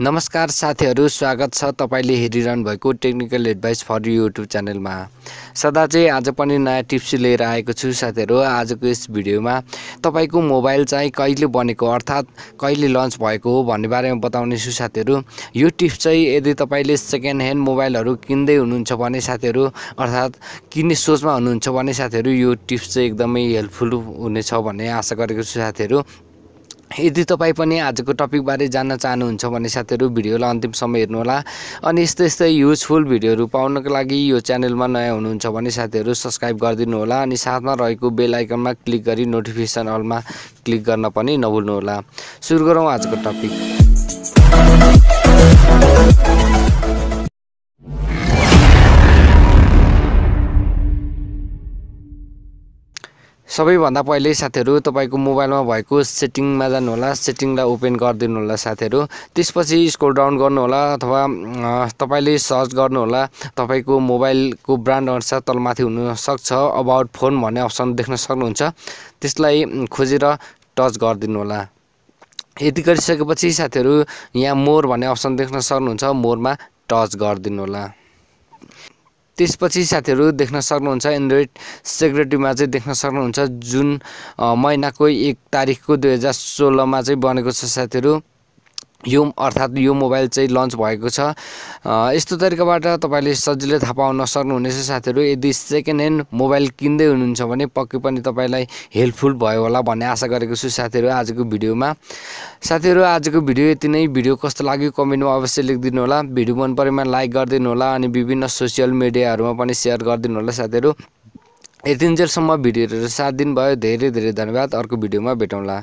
नमस्कार साथीहरू स्वागत छ तपाईँले हेरिरहनु भएको टेक्निकल एडभाइस फर युट्युब च्यानलमा सदा चाहिँ आज पनि नयाँ टिप्स लिएर आएको छु साथीहरू आजको यस भिडियोमा तपाईँको मोबाइल चाहिँ कहिले बनेको अर्थात् कहिले लन्च भएको हो भन्ने बारेमा बताउने छु साथीहरू यो टिप्स चाहिँ यदि तपाईँले सेकेन्ड ह्यान्ड मोबाइलहरू किन्दै हुनुहुन्छ भने साथीहरू अर्थात् किन्ने सोचमा हुनुहुन्छ भने साथीहरू यो टिप्स चाहिँ एकदमै हेल्पफुल हुनेछ भन्ने आशा गरेको छु साथीहरू यदि तपाईँ पनि आजको टपिकबारे जान्न चाहनुहुन्छ भने साथीहरू भिडियोलाई अन्तिम अन्तिमसम्म हेर्नुहोला अनि यस्तै यस्तै युजफुल भिडियोहरू पाउनको लागि यो च्यानलमा नयाँ हुनुहुन्छ भने साथीहरू सब्सक्राइब गरिदिनु होला अनि साथमा रहेको बेल आइकनमा क्लिक गरी नोटिफिकेसन अलमा क्लिक गर्न पनि नभुल्नुहोला सुरु गरौँ आजको टपिक सबैभन्दा पहिले साथीहरू तपाईँको मोबाइलमा भएको सेटिङमा जानुहोला सेटिङलाई ओपन होला साथीहरू त्यसपछि स्क्रोल डाउन गर्नुहोला अथवा तपाईँले सर्च गर्नुहोला तपाईँको मोबाइलको ब्रान्ड अनुसार तलमाथि हुनसक्छ अबाउट फोन भन्ने अप्सन देख्न सक्नुहुन्छ त्यसलाई खोजेर टच गरिदिनुहोला यति गरिसकेपछि साथीहरू यहाँ मोर भन्ने अप्सन देख्न सक्नुहुन्छ मोरमा टच होला त्यसपछि साथीहरू देख्न सक्नुहुन्छ एन्ड्रोइड सेक्रेटरीमा चाहिँ देख्न सक्नुहुन्छ जुन महिनाको एक तारिकको दुई हजार सोह्रमा चाहिँ बनेको छ साथीहरू यो अर्थात् यो मोबाइल चाहिँ लन्च भएको छ यस्तो तरिकाबाट तपाईँले सजिलै थाहा पाउन सक्नुहुनेछ साथीहरू यदि सेकेन्ड ह्यान्ड मोबाइल किन्दै हुनुहुन्छ भने पक्कै पनि तपाईँलाई हेल्पफुल भयो होला भन्ने आशा गरेको छु साथीहरू आजको भिडियोमा साथीहरू आजको भिडियो यति नै भिडियो कस्तो लाग्यो कमेन्टमा अवश्य लेखिदिनु होला भिडियो मन परेमा लाइक गरिदिनु होला अनि विभिन्न सोसियल मिडियाहरूमा पनि सेयर गरिदिनु होला साथीहरू यतिन्जेलसम्म भिडियो हेरेर दिन भयो धेरै धेरै धन्यवाद अर्को भिडियोमा भेटौँला